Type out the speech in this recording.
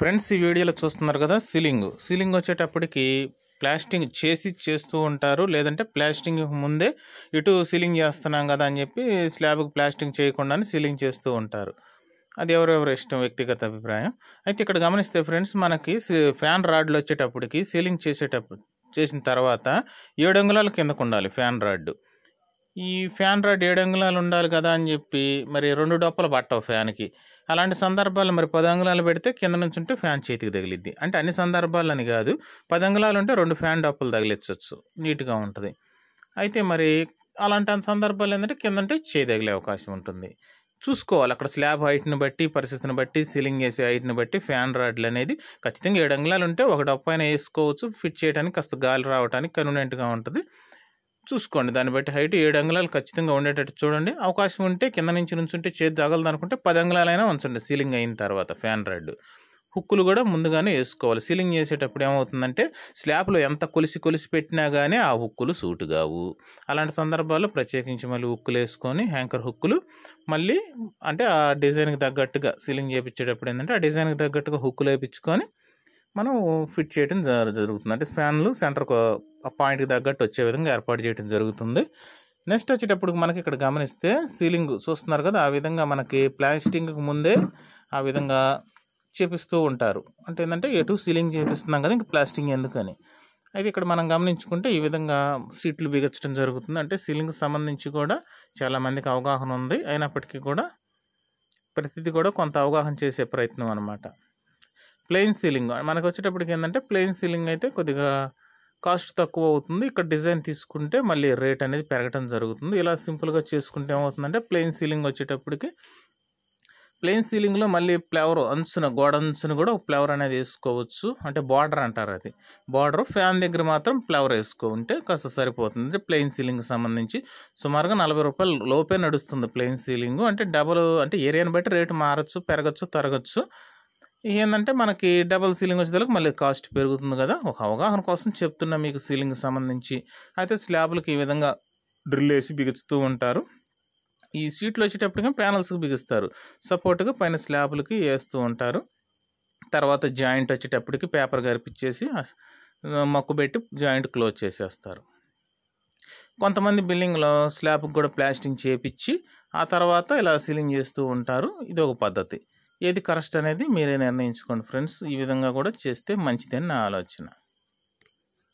friends ఈ వీడియోలో చూస్తున్నారు కదా సీలింగ్ సీలింగ్ వచ్చేటప్పటికి ప్లాస్టింగ్ చేసి చేస్తూ ఉంటారు లేదంటే ప్లాస్టింగ్ ముందే ఇటు సీలింగ్ చేస్తున్నాం కదా అని చెప్పి స్లాబ్కి ప్లాస్టింగ్ చేయకుండానే సీలింగ్ చేస్తూ ఉంటారు అది ఎవరెవరు ఇష్టం వ్యక్తిగత అభిప్రాయం అయితే ఇక్కడ గమనిస్తే ఫ్రెండ్స్ మనకి ఫ్యాన్ రాడ్లు వచ్చేటప్పటికి సీలింగ్ చేసేటప్పుడు చేసిన తర్వాత ఏడు అంగుళాల కిందకు ఉండాలి ఫ్యాన్ రాడ్డు ఈ ఫ్యాన్ రాడ్ ఏడు అంగుళాలు ఉండాలి కదా అని చెప్పి మరి రెండు డొప్పలు పట్టవు ఫ్యాన్కి అలాంటి సందర్భాలు మరి పది అంగుళాలు పెడితే కింద నుంచి ఉంటే ఫ్యాన్ చేతికి తగిలిద్ది అంటే అన్ని సందర్భాలని కాదు పది అంగుళాలు ఉంటే రెండు ఫ్యాన్ డొప్పలు తగిలించవచ్చు నీట్గా ఉంటుంది అయితే మరి అలాంటి సందర్భాలు ఏంటంటే కింద ఉంటే చేయి తగిలే అవకాశం ఉంటుంది చూసుకోవాలి అక్కడ స్లాబ్ హైట్ని బట్టి పరిస్థితిని బట్టి సీలింగ్ వేసే హైట్ని బట్టి ఫ్యాన్ రాడ్లు అనేది ఖచ్చితంగా ఏడు అంగుళాలు ఉంటే ఒక డొప్పైన వేసుకోవచ్చు ఫిట్ చేయడానికి కాస్త గాలి రావడానికి కన్వీనియంట్గా ఉంటుంది చూసుకోండి దాన్ని బట్టి హైట్ ఏడు అంగుళాలు ఖచ్చితంగా ఉండేటట్టు చూడండి అవకాశం ఉంటే కింద నుంచి నుంచుంటే చేతి తగలదు అనుకుంటే పది అంగుళాలైనా ఉంచండి సీలింగ్ అయిన తర్వాత ఫ్యాన్ రెడ్ హుక్కులు కూడా ముందుగానే వేసుకోవాలి సీలింగ్ చేసేటప్పుడు ఏమవుతుందంటే స్లాబ్లో ఎంత కొలిసి కొలిసి పెట్టినా కానీ ఆ హుక్కులు సూటు కావు అలాంటి సందర్భాల్లో ప్రత్యేకించి మళ్ళీ హుక్కులు వేసుకొని హ్యాంకర్ హుక్కులు మళ్ళీ అంటే ఆ డిజైన్కి తగ్గట్టుగా సీలింగ్ చేయించేటప్పుడు ఏంటంటే ఆ డిజైన్కి తగ్గట్టుగా హుక్కులు వేయించుకొని మనం ఫిట్ చేయడం జరుగుతుంది అంటే ఫ్యాన్లు సెంటర్ పాయింట్కి తగ్గట్టు వచ్చే విధంగా ఏర్పాటు చేయడం జరుగుతుంది నెక్స్ట్ వచ్చేటప్పుడు మనకి ఇక్కడ గమనిస్తే సీలింగ్ చూస్తున్నారు కదా ఆ విధంగా మనకి ప్లాస్టింగ్కి ముందే ఆ విధంగా చేపిస్తూ ఉంటారు అంటే ఏంటంటే ఎటు సీలింగ్ చేపిస్తున్నాం కదా ఇంక ప్లాస్టింగ్ ఎందుకని అయితే ఇక్కడ మనం గమనించుకుంటే ఈ విధంగా సీట్లు బిగించడం జరుగుతుంది అంటే సీలింగ్కి సంబంధించి కూడా చాలామందికి అవగాహన ఉంది అయినప్పటికీ కూడా ప్రతిదీ కూడా కొంత అవగాహన చేసే ప్రయత్నం అనమాట ప్లెయిన్ సీలింగ్ మనకు వచ్చేటప్పటికి ఏంటంటే ప్లెయిన్ సీలింగ్ అయితే కొద్దిగా కాస్ట్ తక్కువ అవుతుంది ఇక్కడ డిజైన్ తీసుకుంటే మళ్ళీ రేట్ అనేది పెరగడం జరుగుతుంది ఇలా సింపుల్గా చేసుకుంటే ఏమవుతుందంటే ప్లెయిన్ సీలింగ్ వచ్చేటప్పటికి ప్లెయిన్ సీలింగ్లో మళ్ళీ ఫ్లేవర్ అంచున గోడ అంచున కూడా ఫ్లేవర్ అనేది వేసుకోవచ్చు అంటే బార్డర్ అంటారు అది బార్డర్ ఫ్యాన్ దగ్గర మాత్రం ఫ్లేవర్ వేసుకుంటే కాస్త సరిపోతుంది అంటే ప్లెయిన్ సీలింగ్ సంబంధించి సుమారుగా నలభై రూపాయలు లోపే నడుస్తుంది ప్లెయిన్ సీలింగ్ అంటే డబల్ అంటే ఏరియాని బట్టి రేటు మారచ్చు పెరగచ్చు తరగచ్చు ఏంటంటే మనకి డబల్ సీలింగ్ వచ్చేదానికి మళ్ళీ కాస్ట్ పెరుగుతుంది కదా ఒక అవగాహన కోసం చెప్తున్నా మీకు సీలింగ్ సంబంధించి అయితే స్లాబ్లకు ఈ విధంగా డ్రిల్ వేసి బిగుస్తూ ఉంటారు ఈ సీట్లు వచ్చేటప్పటికి ప్యానల్స్కి బిగిస్తారు సపోర్ట్గా పైన స్లాబ్లకి వేస్తూ ఉంటారు తర్వాత జాయింట్ వచ్చేటప్పటికి పేపర్ గరిపించేసి మక్కు పెట్టి జాయింట్ క్లోజ్ చేసేస్తారు కొంతమంది బిల్డింగ్లో స్లాబ్కి కూడా ప్లాస్టింగ్ చేపించి ఆ తర్వాత ఇలా సీలింగ్ చేస్తూ ఉంటారు ఇది ఒక పద్ధతి ఏది కరెక్ట్ అనేది మీరే నిర్ణయించుకోండి ఫ్రెండ్స్ ఈ విధంగా కూడా చేస్తే మంచిదని నా ఆలోచన